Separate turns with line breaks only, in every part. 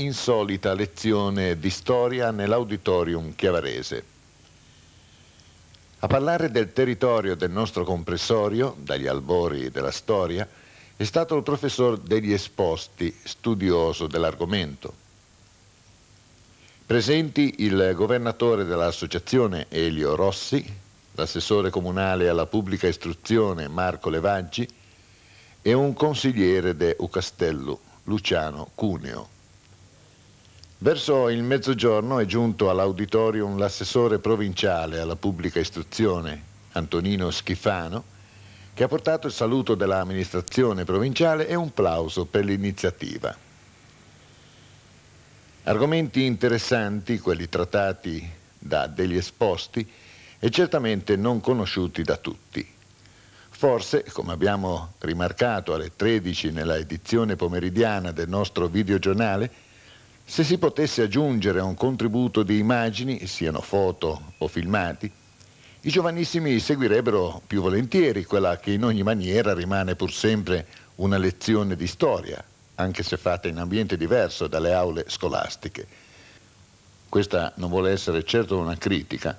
insolita lezione di storia nell'auditorium chiavarese. A parlare del territorio del nostro comprensorio, dagli albori della storia, è stato il professor degli esposti, studioso dell'argomento. Presenti il governatore dell'associazione Elio Rossi, l'assessore comunale alla pubblica istruzione Marco Levaggi e un consigliere de Ucastello, Luciano Cuneo. Verso il mezzogiorno è giunto all'auditorium l'assessore provinciale alla pubblica istruzione, Antonino Schifano, che ha portato il saluto dell'amministrazione provinciale e un plauso per l'iniziativa. Argomenti interessanti, quelli trattati da degli esposti e certamente non conosciuti da tutti. Forse, come abbiamo rimarcato alle 13 nella edizione pomeridiana del nostro videogiornale, se si potesse aggiungere a un contributo di immagini, siano foto o filmati, i giovanissimi seguirebbero più volentieri quella che in ogni maniera rimane pur sempre una lezione di storia, anche se fatta in ambiente diverso dalle aule scolastiche. Questa non vuole essere certo una critica,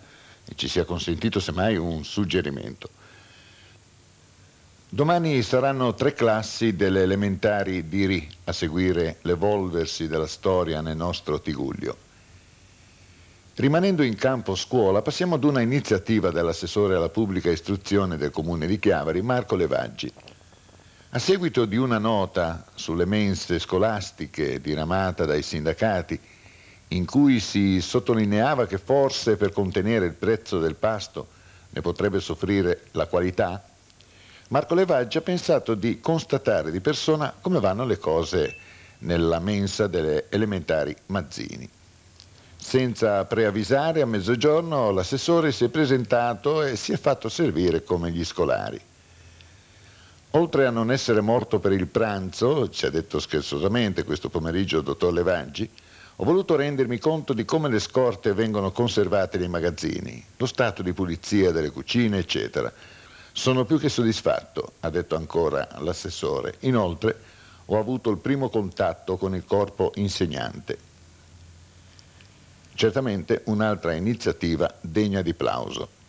ci sia consentito semmai un suggerimento. Domani saranno tre classi delle elementari di Ri a seguire l'evolversi della storia nel nostro Tiguglio. Rimanendo in campo scuola, passiamo ad una iniziativa dell'assessore alla pubblica istruzione del comune di Chiavari, Marco Levaggi. A seguito di una nota sulle mense scolastiche diramata dai sindacati, in cui si sottolineava che forse per contenere il prezzo del pasto ne potrebbe soffrire la qualità, Marco Levaggi ha pensato di constatare di persona come vanno le cose nella mensa delle elementari Mazzini. Senza preavvisare, a mezzogiorno l'assessore si è presentato e si è fatto servire come gli scolari. Oltre a non essere morto per il pranzo, ci ha detto scherzosamente questo pomeriggio il dottor Levaggi, ho voluto rendermi conto di come le scorte vengono conservate nei magazzini, lo stato di pulizia delle cucine, eccetera. Sono più che soddisfatto, ha detto ancora l'assessore. Inoltre ho avuto il primo contatto con il corpo insegnante. Certamente un'altra iniziativa degna di plauso.